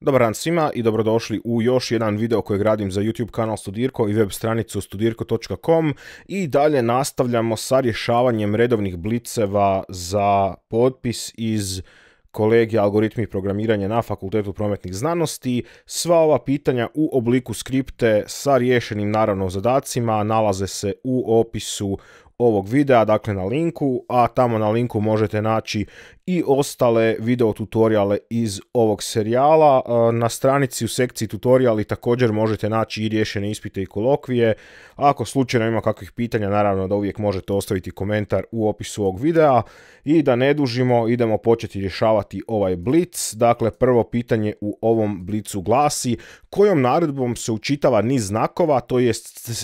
Dobar dan svima i dobrodošli u još jedan video kojeg radim za YouTube kanal Studirko i web stranicu studirko.com i dalje nastavljamo sa rješavanjem redovnih bliceva za potpis iz kolegija algoritmi programiranja na Fakultetu prometnih znanosti. Sva ova pitanja u obliku skripte sa rješenim naravno zadacima nalaze se u opisu ovog videa, dakle na linku, a tamo na linku možete naći i ostale video tutoriale iz ovog serijala. E, na stranici u sekciji tutoriali također možete naći i rješene ispite i kolokvije. Ako slučajno ima kakvih pitanja, naravno da uvijek možete ostaviti komentar u opisu ovog videa. I da ne dužimo, idemo početi rješavati ovaj blitz Dakle, prvo pitanje u ovom blicu glasi kojom naredbom se učitava niz znakova, to jest, e,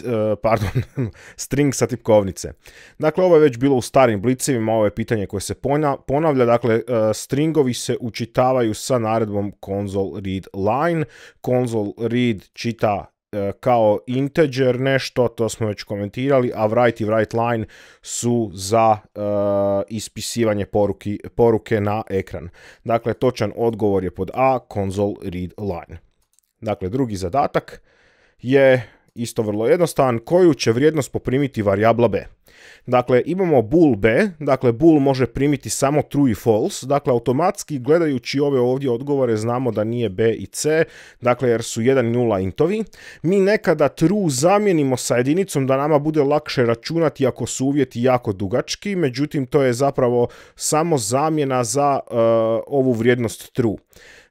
pardon, string sa tipkovnice. Dakle, ovo je već bilo u starim blicevima, ovo je pitanje koje se ponavlja, Dakle, e, stringovi se učitavaju sa naredbom console read line. Console read čita e, kao integer nešto, to smo već komentirali, a write i write line su za e, ispisivanje poruke na ekran. Dakle, točan odgovor je pod A, console read line. Dakle, drugi zadatak je isto vrlo jednostavan, koju će vrijednost poprimiti varijabla b. Dakle, imamo bool b, dakle bool može primiti samo true i false, dakle automatski gledajući ove ovdje odgovore znamo da nije b i c, dakle jer su jedan i 0 intovi. Mi nekada true zamijenimo sa jedinicom da nama bude lakše računati ako su uvjeti jako dugački, međutim to je zapravo samo zamjena za e, ovu vrijednost true.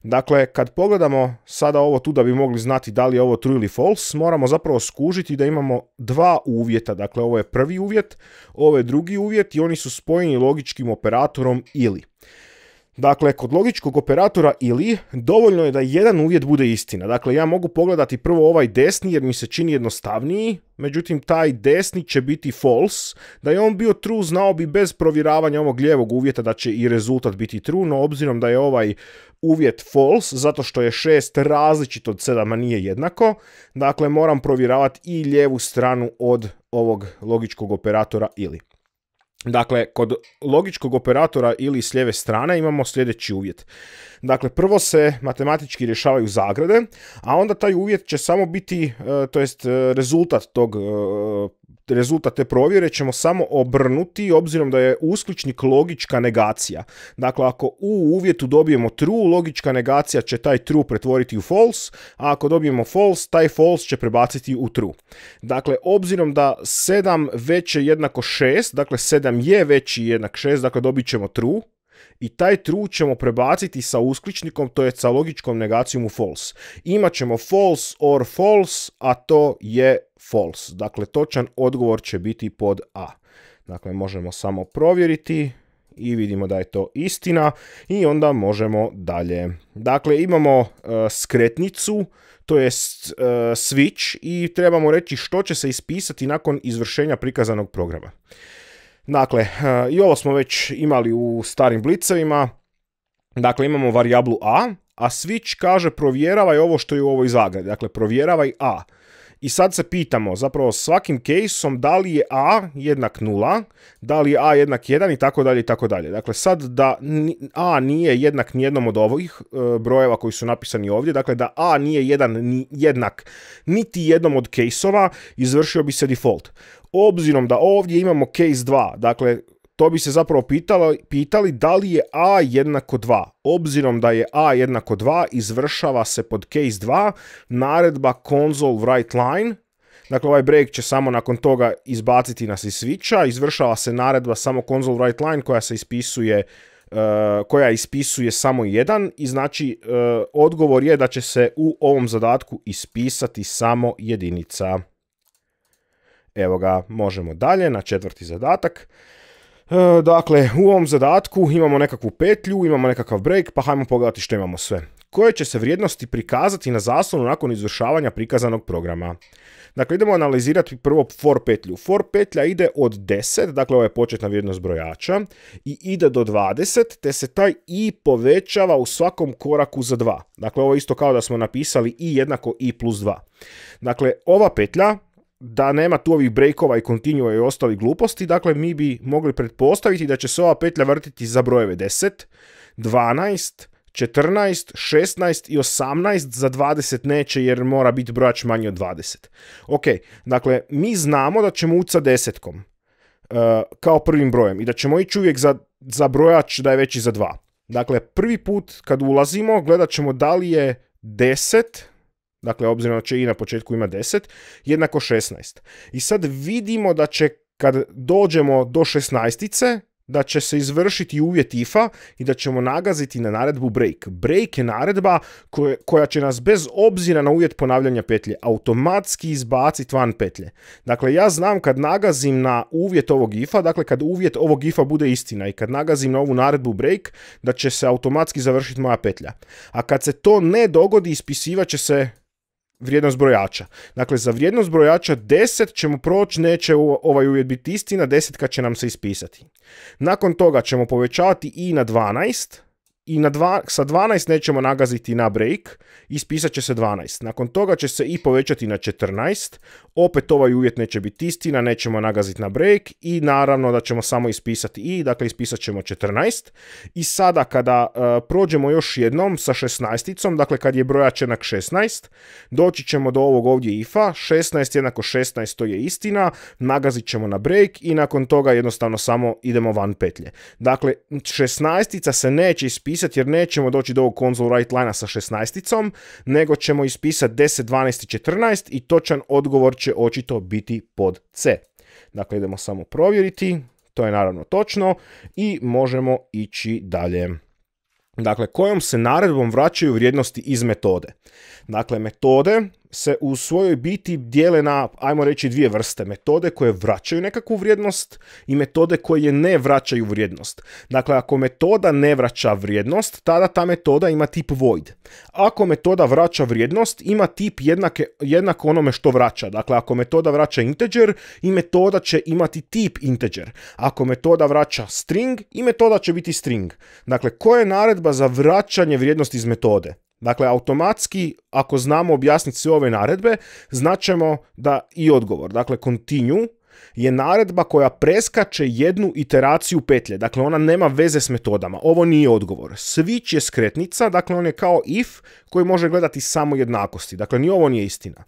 Dakle, kad pogledamo sada ovo tu da bi mogli znati da li je ovo true ili false, moramo zapravo skužiti da imamo dva uvjeta. Dakle, ovo je prvi uvjet, ovo je drugi uvjet i oni su spojeni logičkim operatorom ili. Dakle, kod logičkog operatora ili dovoljno je da jedan uvjet bude istina. Dakle, ja mogu pogledati prvo ovaj desni jer mi se čini jednostavniji, međutim taj desni će biti false. Da je on bio true znao bi bez provjeravanja ovog lijevog uvjeta da će i rezultat biti true, no obzirom da je ovaj uvjet false, zato što je šest različit od 7, a nije jednako, dakle moram provjeravati i lijevu stranu od ovog logičkog operatora ili. Dakle, kod logičkog operatora ili s lijeve strane imamo sljedeći uvjet. Dakle, prvo se matematički rješavaju zagrade, a onda taj uvjet će samo biti, e, to jest e, rezultat tog e, rezultat te provjere ćemo samo obrnuti obzirom da je uskličnik logička negacija. Dakle, ako u uvjetu dobijemo true, logička negacija će taj true pretvoriti u false, a ako dobijemo false, taj false će prebaciti u true. Dakle, obzirom da 7 veće jednako 6, dakle 7 je veći jednak 6, dakle dobit ćemo true, i taj true ćemo prebaciti sa uskličnikom, to je sa logičkom negacijom u false. Imaćemo false or false, a to je false. Dakle, točan odgovor će biti pod A. Dakle, možemo samo provjeriti i vidimo da je to istina i onda možemo dalje. Dakle, imamo e, skretnicu, to jest e, switch i trebamo reći što će se ispisati nakon izvršenja prikazanog programa. Dakle, eh, i ovo smo već imali u starim blicevima. Dakle, imamo varijablu a, a switch kaže provjeravaj ovo što je u ovoj zagradi. Dakle, provjeravaj a. I sad se pitamo, zapravo svakim caseom da li je a jednak 0, da li je a jednak 1 i tako dalje i tako dalje. Dakle, sad da a nije jednak nijednom od ovih e, brojeva koji su napisani ovdje, dakle da a nije jedan jednak niti jednom od caseova, izvršio bi se default obzirom da ovdje imamo case 2, dakle to bi se zapravo pitalo, pitali da li je a jednako 2. Obzirom da je a jednako 2 izvršava se pod case 2 naredba console write line. Dakle, ovaj break će samo nakon toga izbaciti nas iz switcha, izvršava se naredba samo console write line koja se ispisuje e, koja ispisuje samo jedan i znači e, odgovor je da će se u ovom zadatku ispisati samo jedinica. Evo ga, možemo dalje na četvrti zadatak. E, dakle, u ovom zadatku imamo nekakvu petlju, imamo nekakav break, pa hajmo pogledati što imamo sve. Koje će se vrijednosti prikazati na zaslonu nakon izvršavanja prikazanog programa? Dakle, idemo analizirati prvo for petlju. For petlja ide od 10, dakle ovo je početna vrijednost brojača, i ide do 20, te se taj i povećava u svakom koraku za 2. Dakle, ovo je isto kao da smo napisali i jednako i plus 2. Dakle, ova petlja da nema tu ovih breakova i kontinjua i ostali gluposti, dakle mi bi mogli pretpostaviti da će se ova petlja vrtiti za brojeve 10, 12, 14, 16 i 18, za 20 neće jer mora biti brojač manji od 20. Ok, dakle mi znamo da ćemo ući sa desetkom e, kao prvim brojem i da ćemo ići uvijek za, za brojač da je veći za 2. Dakle, prvi put kad ulazimo gledat ćemo da li je 10, dakle obzirom da će i na početku ima 10, jednako 16. I sad vidimo da će kad dođemo do 16 da će se izvršiti uvjet IFA i da ćemo nagaziti na naredbu break. Break je naredba koja će nas bez obzira na uvjet ponavljanja petlje automatski izbaciti van petlje. Dakle, ja znam kad nagazim na uvjet ovog IFA, dakle kad uvjet ovog IFA bude istina i kad nagazim na ovu naredbu break, da će se automatski završiti moja petlja. A kad se to ne dogodi, ispisivat će se vrijednost brojača. Dakle, za vrijednost brojača 10 ćemo proći, neće ovaj uvjet biti isti, na 10 kad će nam se ispisati. Nakon toga ćemo povećavati i na 12, i na sa 12 nećemo nagaziti na break, ispisat će se 12. Nakon toga će se i povećati na 14, opet ovaj uvjet neće biti istina, nećemo nagaziti na break i naravno da ćemo samo ispisati i, dakle ispisat ćemo 14. I sada kada e, prođemo još jednom sa 16 dakle kad je brojač jednak 16, doći ćemo do ovog ovdje ifa, 16 jednako 16 to je istina, nagazit ćemo na break i nakon toga jednostavno samo idemo van petlje. Dakle, 16 se neće ispisati ispisati jer nećemo doći do ovog console write line sa 16 nego ćemo ispisati 10, 12 i 14 i točan odgovor će očito biti pod C. Dakle, idemo samo provjeriti, to je naravno točno i možemo ići dalje. Dakle, kojom se naredbom vraćaju vrijednosti iz metode? Dakle, metode se u svojoj biti dijele na, ajmo reći, dvije vrste. Metode koje vraćaju nekakvu vrijednost i metode koje ne vraćaju vrijednost. Dakle, ako metoda ne vraća vrijednost, tada ta metoda ima tip void. Ako metoda vraća vrijednost, ima tip jednake, jednak onome što vraća. Dakle, ako metoda vraća integer, i metoda će imati tip integer. Ako metoda vraća string, i metoda će biti string. Dakle, koja je naredba za vraćanje vrijednosti iz metode? Dakle, automatski, ako znamo objasniti sve ove naredbe, znaćemo da i odgovor. Dakle, continue je naredba koja preskače jednu iteraciju petlje. Dakle, ona nema veze s metodama. Ovo nije odgovor. Switch je skretnica, dakle, on je kao if koji može gledati samo jednakosti. Dakle, ni ovo nije istina.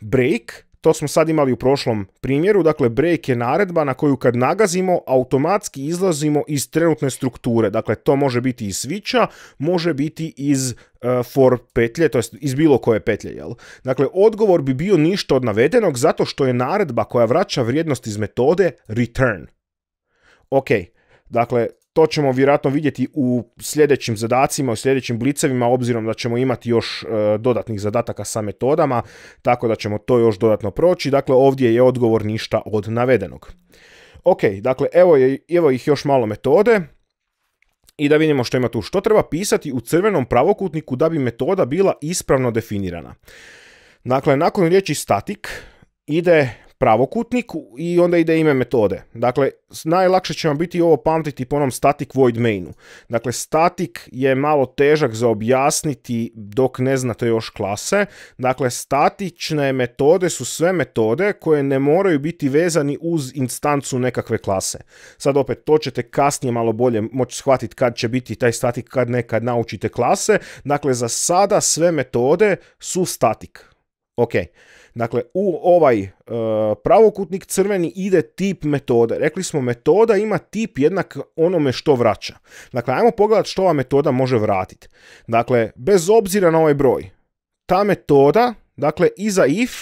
Break to smo sad imali u prošlom primjeru, dakle break je naredba na koju kad nagazimo automatski izlazimo iz trenutne strukture, dakle to može biti iz switcha, može biti iz e, for petlje, to je iz bilo koje petlje, jel? Dakle, odgovor bi bio ništa od navedenog zato što je naredba koja vraća vrijednost iz metode return. Ok, dakle, to ćemo vjerojatno vidjeti u sljedećim zadacima, u sljedećim blicevima, obzirom da ćemo imati još e, dodatnih zadataka sa metodama, tako da ćemo to još dodatno proći. Dakle, ovdje je odgovor ništa od navedenog. Ok, dakle, evo, je, evo ih još malo metode. I da vidimo što ima tu. Što treba pisati u crvenom pravokutniku da bi metoda bila ispravno definirana? Dakle, nakon riječi static ide pravokutnik i onda ide ime metode. Dakle, najlakše će vam biti ovo pamtiti po onom static void mainu. Dakle, static je malo težak za objasniti dok ne znate još klase. Dakle, statične metode su sve metode koje ne moraju biti vezani uz instancu nekakve klase. Sad opet, to ćete kasnije malo bolje moći shvatiti kad će biti taj static, kad nekad naučite klase. Dakle, za sada sve metode su static. Ok. Dakle, u ovaj e, pravokutnik crveni ide tip metode. Rekli smo metoda ima tip jednak onome što vraća. Dakle, ajmo pogledati što ova metoda može vratiti. Dakle, bez obzira na ovaj broj, ta metoda, dakle, i za if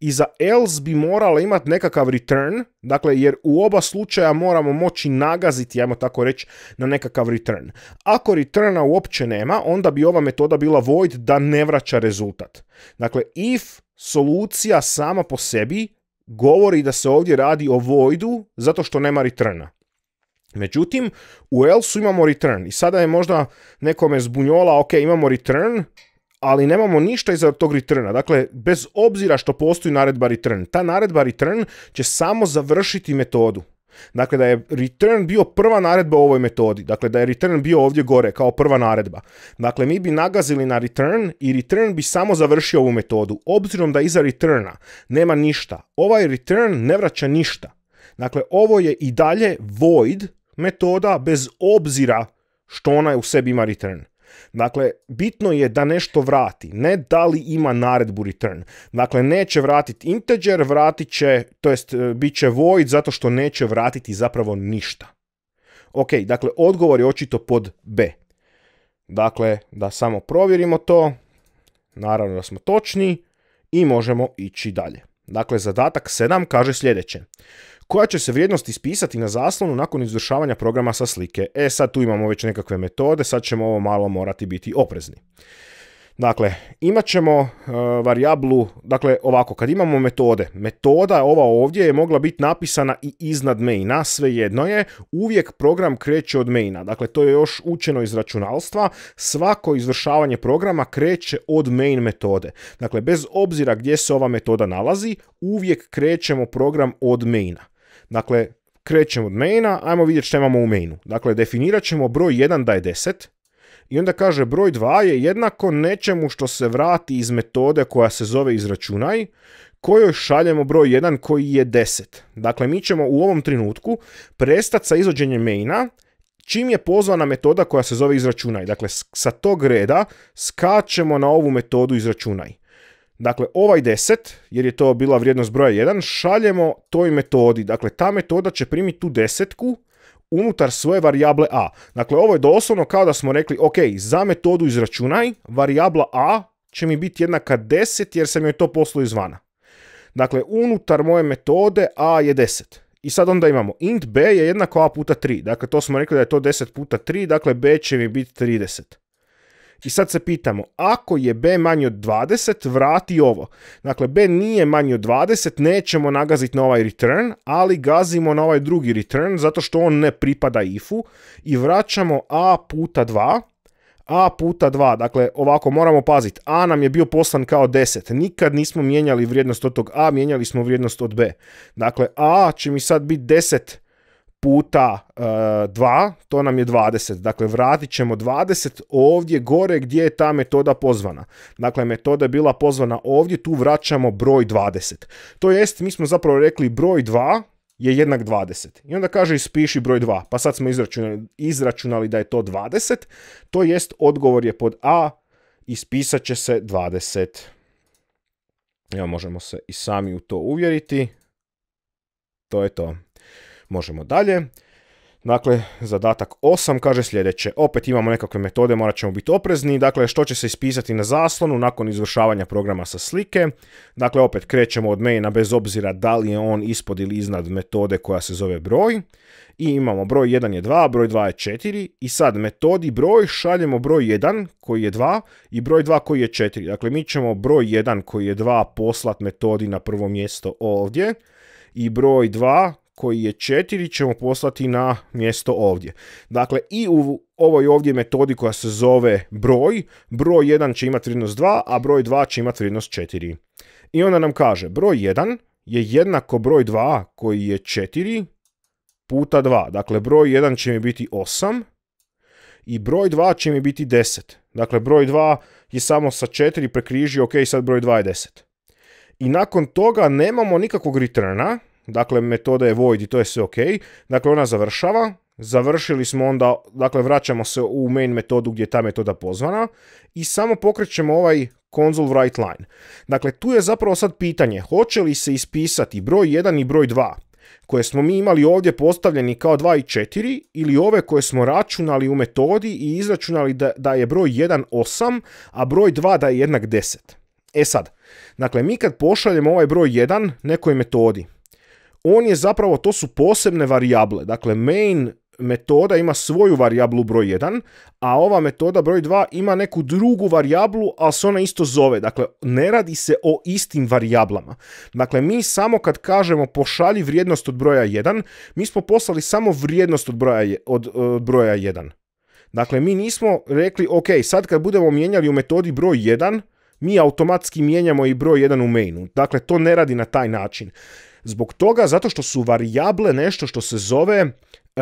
i za else bi morala imati nekakav return, dakle jer u oba slučaja moramo moći nagaziti, ajmo tako reći, na nekakav return. Ako returna uopće nema, onda bi ova metoda bila void da ne vraća rezultat. Dakle, if solucija sama po sebi govori da se ovdje radi o voidu zato što nema returna. Međutim, u else imamo return i sada je možda nekome zbunjola, ok, imamo return, ali nemamo ništa iza tog returna. Dakle, bez obzira što postoji naredba return, ta naredba return će samo završiti metodu. Dakle, da je return bio prva naredba u ovoj metodi. Dakle, da je return bio ovdje gore kao prva naredba. Dakle, mi bi nagazili na return i return bi samo završio ovu metodu. Obzirom da iza returna nema ništa. Ovaj return ne vraća ništa. Dakle, ovo je i dalje void metoda bez obzira što ona u sebi ima return. Dakle, bitno je da nešto vrati, ne da li ima naredbu return. Dakle, neće vratiti integer, vratit će, to jest bit će void zato što neće vratiti zapravo ništa. Ok, dakle, odgovor je očito pod B. Dakle, da samo provjerimo to, naravno da smo točni i možemo ići dalje. Dakle, zadatak 7 kaže sljedeće. Koja će se vrijednost ispisati na zaslonu nakon izvršavanja programa sa slike? E sad tu imamo već nekakve metode, sad ćemo ovo malo morati biti oprezni. Dakle, imat ćemo e, varijablu, dakle ovako, kad imamo metode, metoda ova ovdje je mogla biti napisana i iznad maina, jedno je, uvijek program kreće od maina, dakle to je još učeno iz računalstva, svako izvršavanje programa kreće od main metode. Dakle, bez obzira gdje se ova metoda nalazi, uvijek krećemo program od maina. Dakle, krećemo od maina, ajmo vidjeti što imamo u mainu. Dakle, definirat ćemo broj 1 da je 10, i onda kaže broj 2 je jednako nečemu što se vrati iz metode koja se zove izračunaj, kojoj šaljemo broj 1 koji je 10. Dakle, mi ćemo u ovom trenutku prestati sa izvođenjem maina čim je pozvana metoda koja se zove izračunaj. Dakle, sa tog reda skačemo na ovu metodu izračunaj. Dakle, ovaj 10, jer je to bila vrijednost broja 1, šaljemo toj metodi. Dakle, ta metoda će primiti tu desetku unutar svoje varijable a. Dakle, ovo je doslovno kao da smo rekli, ok, za metodu izračunaj, varijabla a će mi biti jednaka 10 jer sam joj to poslao izvana. Dakle, unutar moje metode a je 10. I sad onda imamo int b je jednako a puta 3. Dakle, to smo rekli da je to 10 puta 3, dakle b će mi biti 30. I sad se pitamo, ako je B manji od 20, vrati ovo. Dakle, B nije manji od 20, nećemo nagaziti na ovaj return, ali gazimo na ovaj drugi return, zato što on ne pripada ifu. I vraćamo A puta 2, a puta 2, dakle ovako moramo paziti, a nam je bio poslan kao 10, nikad nismo mijenjali vrijednost od tog a, mijenjali smo vrijednost od b. Dakle a će mi sad biti 10 puta 2, e, to nam je 20. Dakle, vratit ćemo 20 ovdje gore gdje je ta metoda pozvana. Dakle, metoda je bila pozvana ovdje, tu vraćamo broj 20. To jest, mi smo zapravo rekli broj 2 je jednak 20. I onda kaže ispiši broj 2. Pa sad smo izračunali, izračunali da je to 20. To jest, odgovor je pod A, ispisat će se 20. Evo, možemo se i sami u to uvjeriti. To je to. Možemo dalje. Dakle, zadatak 8 kaže sljedeće. Opet imamo nekakve metode, morat ćemo biti oprezni. Dakle, što će se ispisati na zaslonu nakon izvršavanja programa sa slike. Dakle, opet krećemo od maina bez obzira da li je on ispod ili iznad metode koja se zove broj. I imamo broj 1 je 2, broj 2 je 4. I sad metodi broj šaljemo broj 1 koji je 2 i broj 2 koji je 4. Dakle, mi ćemo broj 1 koji je 2 poslat metodi na prvo mjesto ovdje i broj 2 koji je 4 ćemo poslati na mjesto ovdje. Dakle, i u ovoj ovdje metodi koja se zove broj, broj 1 će imati vrijednost 2, a broj 2 će imati vrijednost 4. I onda nam kaže, broj 1 je jednako broj 2 koji je 4 puta 2. Dakle, broj 1 će mi biti 8 i broj 2 će mi biti 10. Dakle, broj 2 je samo sa 4 prekrižio, ok, sad broj 2 je 10. I nakon toga nemamo nikakvog returna, Dakle, metoda je void i to je sve ok. Dakle, ona završava. Završili smo onda, dakle, vraćamo se u main metodu gdje je ta metoda pozvana i samo pokrećemo ovaj console write line. Dakle, tu je zapravo sad pitanje, hoće li se ispisati broj 1 i broj 2? koje smo mi imali ovdje postavljeni kao 2 i 4 ili ove koje smo računali u metodi i izračunali da, da je broj 1 8, a broj 2 da je jednak 10. E sad, dakle mi kad pošaljemo ovaj broj 1 nekoj metodi, on je zapravo, to su posebne varijable. Dakle, main metoda ima svoju varijablu broj 1, a ova metoda broj 2 ima neku drugu varijablu, ali se ona isto zove. Dakle, ne radi se o istim varijablama. Dakle, mi samo kad kažemo pošalji vrijednost od broja 1, mi smo poslali samo vrijednost od broja, od, e, broja 1. Dakle, mi nismo rekli, ok, sad kad budemo mijenjali u metodi broj 1, mi automatski mijenjamo i broj 1 u mainu. Dakle, to ne radi na taj način. Zbog toga, zato što su varijable nešto što se zove e,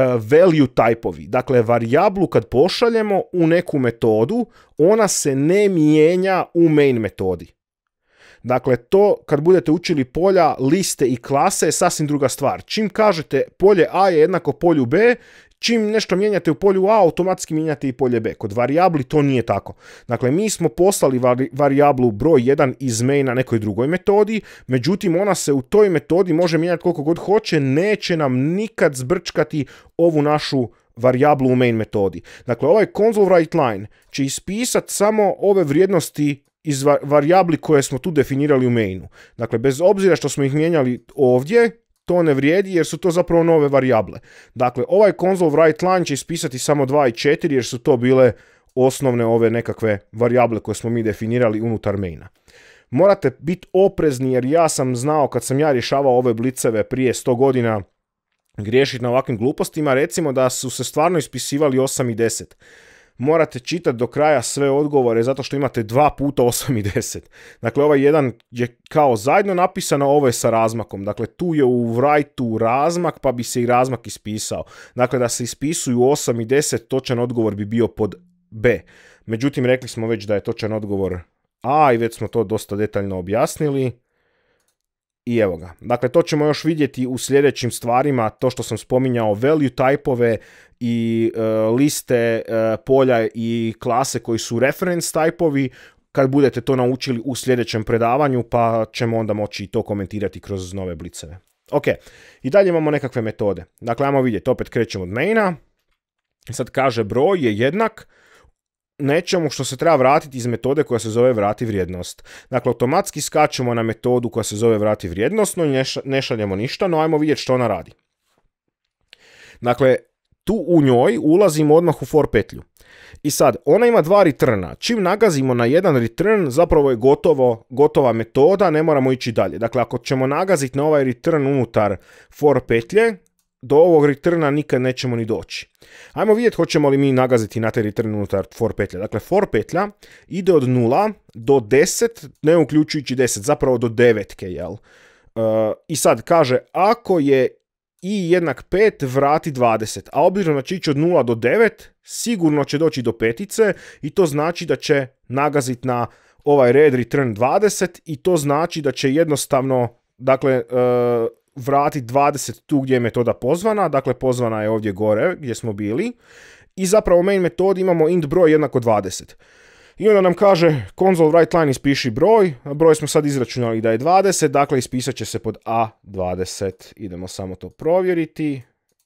value type-ovi. Dakle, varijablu kad pošaljemo u neku metodu, ona se ne mijenja u main metodi. Dakle, to kad budete učili polja, liste i klase je sasvim druga stvar. Čim kažete polje A je jednako polju B, Čim nešto mijenjate u polju A, automatski mijenjate i polje B. Kod varijabli to nije tako. Dakle, mi smo poslali varijablu broj 1 iz na nekoj drugoj metodi, međutim ona se u toj metodi može mijenjati koliko god hoće, neće nam nikad zbrčkati ovu našu varijablu u main metodi. Dakle, ovaj console write line će ispisati samo ove vrijednosti iz varijabli koje smo tu definirali u mainu. Dakle, bez obzira što smo ih mijenjali ovdje, to ne vrijedi jer su to zapravo nove varijable. Dakle, ovaj console write line će ispisati samo 2 i 4 jer su to bile osnovne ove nekakve varijable koje smo mi definirali unutar maina. Morate biti oprezni jer ja sam znao kad sam ja rješavao ove bliceve prije 100 godina griješiti na ovakvim glupostima, recimo da su se stvarno ispisivali 8 i 10 morate čitati do kraja sve odgovore zato što imate dva puta 8 i 10. Dakle, ovaj jedan je kao zajedno napisano, ovo je sa razmakom. Dakle, tu je u write razmak, pa bi se i razmak ispisao. Dakle, da se ispisuju 8 i 10, točan odgovor bi bio pod B. Međutim, rekli smo već da je točan odgovor A i već smo to dosta detaljno objasnili i evo ga. Dakle, to ćemo još vidjeti u sljedećim stvarima, to što sam spominjao, value type i e, liste e, polja i klase koji su reference type-ovi, kad budete to naučili u sljedećem predavanju, pa ćemo onda moći to komentirati kroz nove bliceve. Ok, i dalje imamo nekakve metode. Dakle, ajmo vidjeti, opet krećemo od maina. Sad kaže broj je jednak, nečemu što se treba vratiti iz metode koja se zove vrati vrijednost. Dakle, automatski skačemo na metodu koja se zove vrati vrijednost, no ne šaljemo ništa, no ajmo vidjeti što ona radi. Dakle, tu u njoj ulazimo odmah u for petlju. I sad, ona ima dva returna. Čim nagazimo na jedan return, zapravo je gotovo, gotova metoda, ne moramo ići dalje. Dakle, ako ćemo nagaziti na ovaj return unutar for petlje, do ovog returna nikad nećemo ni doći. Ajmo vidjeti hoćemo li mi nagaziti na taj return unutar for petlja. Dakle, for petlja ide od 0 do 10, ne uključujući 10, zapravo do 9, jel? E, I sad kaže, ako je i jednak 5 vrati 20, a obzirom da će ići od 0 do 9, sigurno će doći do petice i to znači da će nagaziti na ovaj red return 20 i to znači da će jednostavno, dakle, uh, Vrati 20 tu gdje je metoda pozvana, dakle pozvana je ovdje gore gdje smo bili i zapravo u main metodi imamo int broj jednako 20. I onda nam kaže console write line ispiši broj, broj smo sad izračunali da je 20, dakle ispisat će se pod A20. Idemo samo to provjeriti,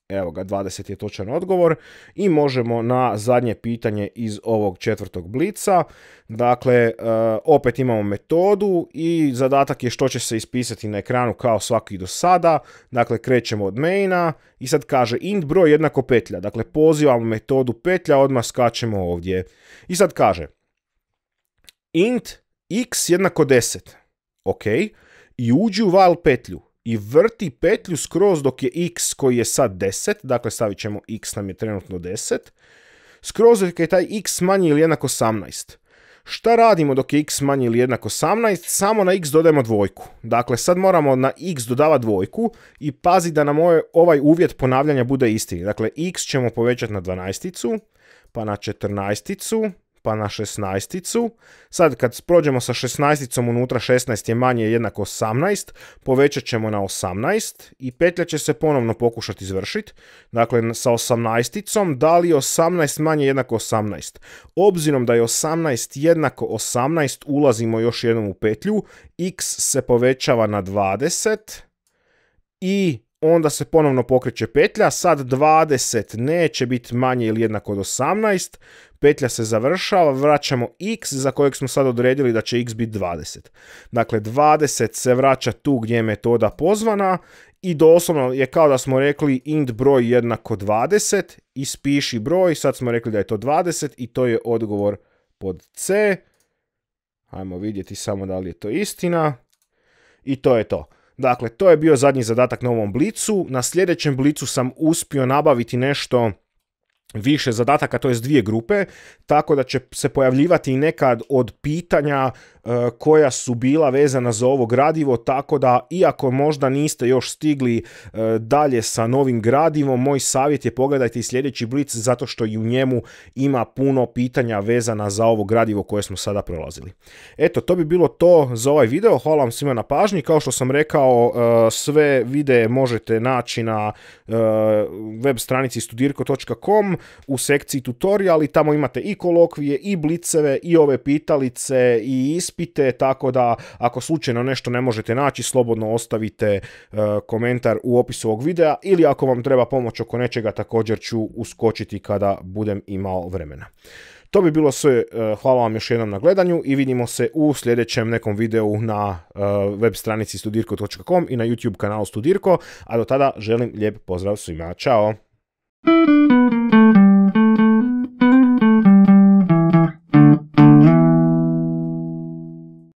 Evo ga, 20 je točan odgovor. I možemo na zadnje pitanje iz ovog četvrtog blica. Dakle, e, opet imamo metodu i zadatak je što će se ispisati na ekranu kao svaki do sada. Dakle, krećemo od maina i sad kaže int broj jednako petlja. Dakle, pozivamo metodu petlja, odmah skačemo ovdje. I sad kaže int x jednako 10. Ok, i uđi u val petlju i vrti petlju skroz dok je x koji je sad 10, dakle stavit ćemo x nam je trenutno 10, skroz dok je taj x manji ili jednak 18. Šta radimo dok je x manji ili jednak 18? Samo na x dodajemo dvojku. Dakle, sad moramo na x dodavati dvojku i pazi da nam ovaj uvjet ponavljanja bude isti. Dakle, x ćemo povećati na 12 pa na 14 pa na šesnaesticu. Sad kad prođemo sa šesnaesticom unutra 16 je manje jednako 18, povećat ćemo na 18 i petlja će se ponovno pokušati izvršiti. Dakle, sa osamnaesticom, da li 18 manje jednako 18? Obzirom da je 18 jednako 18, ulazimo još jednom u petlju, x se povećava na 20 i onda se ponovno pokreće petlja, sad 20 neće biti manje ili jednako od 18, petlja se završava, vraćamo x za kojeg smo sad odredili da će x biti 20. Dakle, 20 se vraća tu gdje je metoda pozvana i doslovno je kao da smo rekli int broj jednako 20, ispiši broj, sad smo rekli da je to 20 i to je odgovor pod c. ajmo vidjeti samo da li je to istina. I to je to. Dakle, to je bio zadnji zadatak na ovom blicu. Na sljedećem blicu sam uspio nabaviti nešto više zadataka, to je dvije grupe, tako da će se pojavljivati nekad od pitanja E, koja su bila vezana za ovo gradivo, tako da iako možda niste još stigli e, dalje sa novim gradivom, moj savjet je pogledajte i sljedeći Blitz zato što i u njemu ima puno pitanja vezana za ovo gradivo koje smo sada prolazili. Eto, to bi bilo to za ovaj video, hvala vam svima na pažnji, kao što sam rekao, e, sve videe možete naći na web stranici studirko.com u sekciji tutoriali, tamo imate i kolokvije, i bliceve, i ove pitalice, i ispite, ispite, tako da ako slučajno nešto ne možete naći, slobodno ostavite e, komentar u opisu ovog videa ili ako vam treba pomoć oko nečega također ću uskočiti kada budem imao vremena. To bi bilo sve, e, hvala vam još jednom na gledanju i vidimo se u sljedećem nekom videu na e, web stranici studirko.com i na YouTube kanalu Studirko, a do tada želim lijep pozdrav svima, čao!